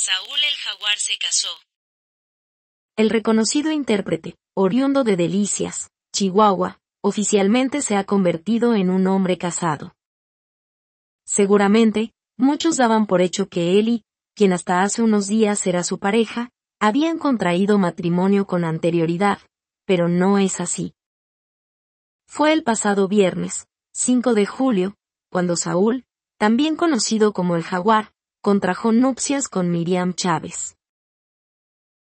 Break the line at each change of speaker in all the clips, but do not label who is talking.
Saúl el Jaguar se casó. El reconocido intérprete, oriundo de Delicias, Chihuahua, oficialmente se ha convertido en un hombre casado. Seguramente, muchos daban por hecho que Eli, quien hasta hace unos días era su pareja, habían contraído matrimonio con anterioridad, pero no es así. Fue el pasado viernes, 5 de julio, cuando Saúl, también conocido como el jaguar, contrajo nupcias con Miriam Chávez.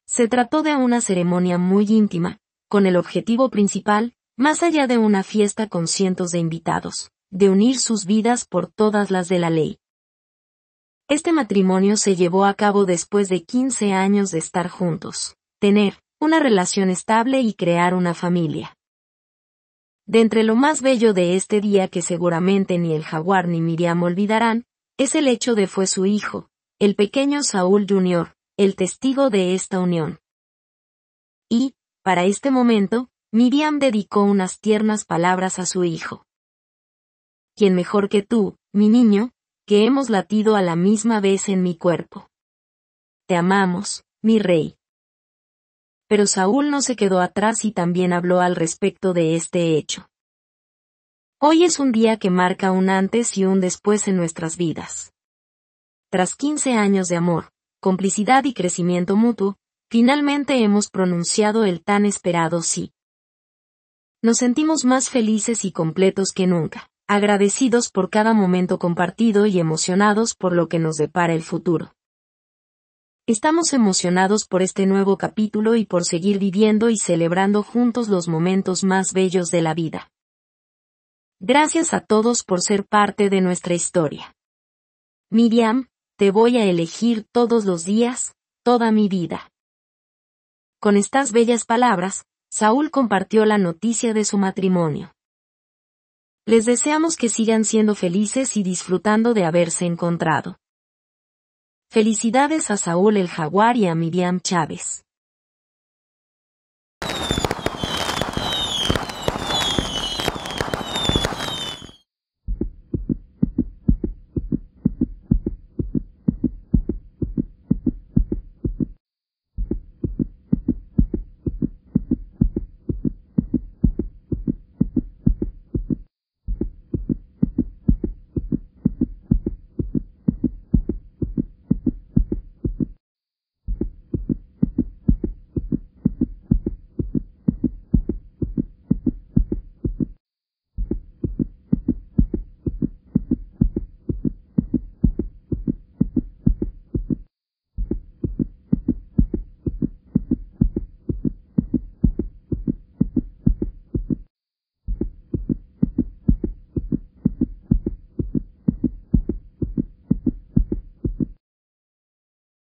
Se trató de una ceremonia muy íntima, con el objetivo principal, más allá de una fiesta con cientos de invitados, de unir sus vidas por todas las de la ley. Este matrimonio se llevó a cabo después de 15 años de estar juntos, tener una relación estable y crear una familia. De entre lo más bello de este día que seguramente ni el jaguar ni Miriam olvidarán, es el hecho de fue su hijo, el pequeño Saúl Jr., el testigo de esta unión. Y, para este momento, Miriam dedicó unas tiernas palabras a su hijo. ¿Quién mejor que tú, mi niño, que hemos latido a la misma vez en mi cuerpo? Te amamos, mi rey. Pero Saúl no se quedó atrás y también habló al respecto de este hecho. Hoy es un día que marca un antes y un después en nuestras vidas. Tras 15 años de amor, complicidad y crecimiento mutuo, finalmente hemos pronunciado el tan esperado sí. Nos sentimos más felices y completos que nunca, agradecidos por cada momento compartido y emocionados por lo que nos depara el futuro. Estamos emocionados por este nuevo capítulo y por seguir viviendo y celebrando juntos los momentos más bellos de la vida. Gracias a todos por ser parte de nuestra historia. Miriam, te voy a elegir todos los días, toda mi vida. Con estas bellas palabras, Saúl compartió la noticia de su matrimonio. Les deseamos que sigan siendo felices y disfrutando de haberse encontrado. Felicidades a Saúl el Jaguar y a Miriam Chávez.